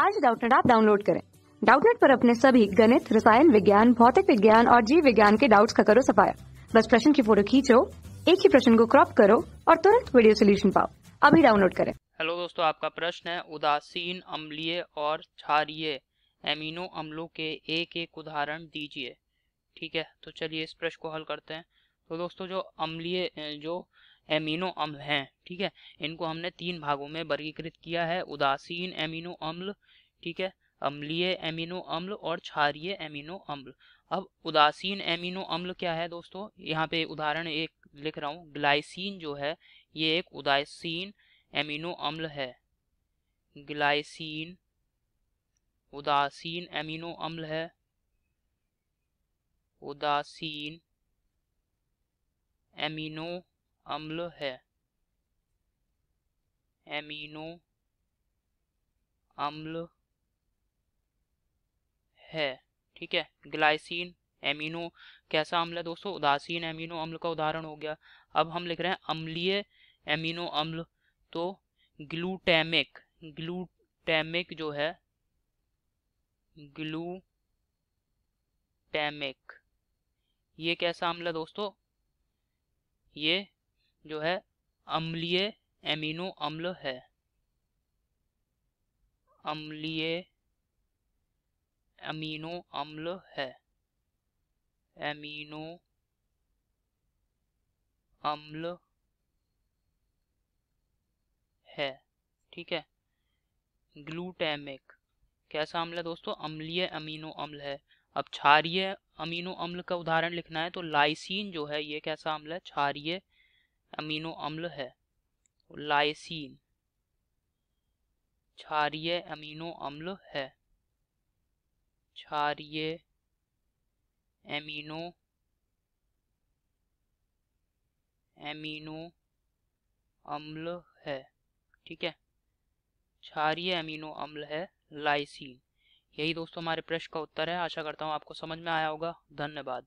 आज डाउटनेट आप डाउनलोड करें डाउटनेट पर अपने सभी गणित रसायन विज्ञान भौतिक विज्ञान और जीव विज्ञान के डाउट्स का करो सफाया बस प्रश्न की फोटो खींचो एक ही प्रश्न को क्रॉप करो और तुरंत वीडियो सोल्यूशन पाओ अभी डाउनलोड करें हेलो दोस्तों आपका प्रश्न है उदासीन अम्लीय और क्षारिय एमिनो अम्लों के एक एक उदाहरण दीजिए ठीक है तो चलिए इस प्रश्न को हल करते हैं तो दोस्तों जो अम्लीय जो एमिनो अम्ल हैं ठीक है इनको हमने तीन भागों में वर्गीकृत किया है उदासीन एमिनो अम्ल ठीक है अम्लीय एमिनो अम्ल और क्षारिय एमिनो अम्ल अब उदासीन एमिनो अम्ल क्या है दोस्तों यहाँ पे उदाहरण एक लिख रहा हूँ ग्लाइसिन जो है ये एक उदासीन एमिनो अम्ल है ग्लाइसिन उदासीन एमिनो अम्ल है उदासीन एमिनो अम्ल है एमिनो अम्ल है ठीक है ग्लाइसिन एमिनो कैसा अम्ल है दोस्तों उदासीन एमिनो अम्ल का उदाहरण हो गया अब हम लिख रहे हैं अम्लीय एमिनो अम्ल तो ग्लूटेमिक ग्लूटेमिक जो है टैमिक ये कैसा अम्ल है दोस्तों ये जो है अम्लीय एमिनो अम्ल है अम्लीय अमीनो अम्ल है एमिनो अम्ल है ठीक है ग्लूटैमिक कैसा अम्ल है दोस्तों अम्लीय अमीनो अम्ल है अब क्षारिय अमीनो अम्ल का उदाहरण लिखना है तो लाइसिन जो है ये कैसा अम्ल है क्षारिय अमीनो अम्ल है लाइसिन क्षारिय अमीनो अम्ल है क्षारिय एमिनो एमिनो अम्ल है ठीक है क्षारिय अमीनो अम्ल है लाइसिन यही दोस्तों हमारे प्रश्न का उत्तर है आशा करता हूँ आपको समझ में आया होगा धन्यवाद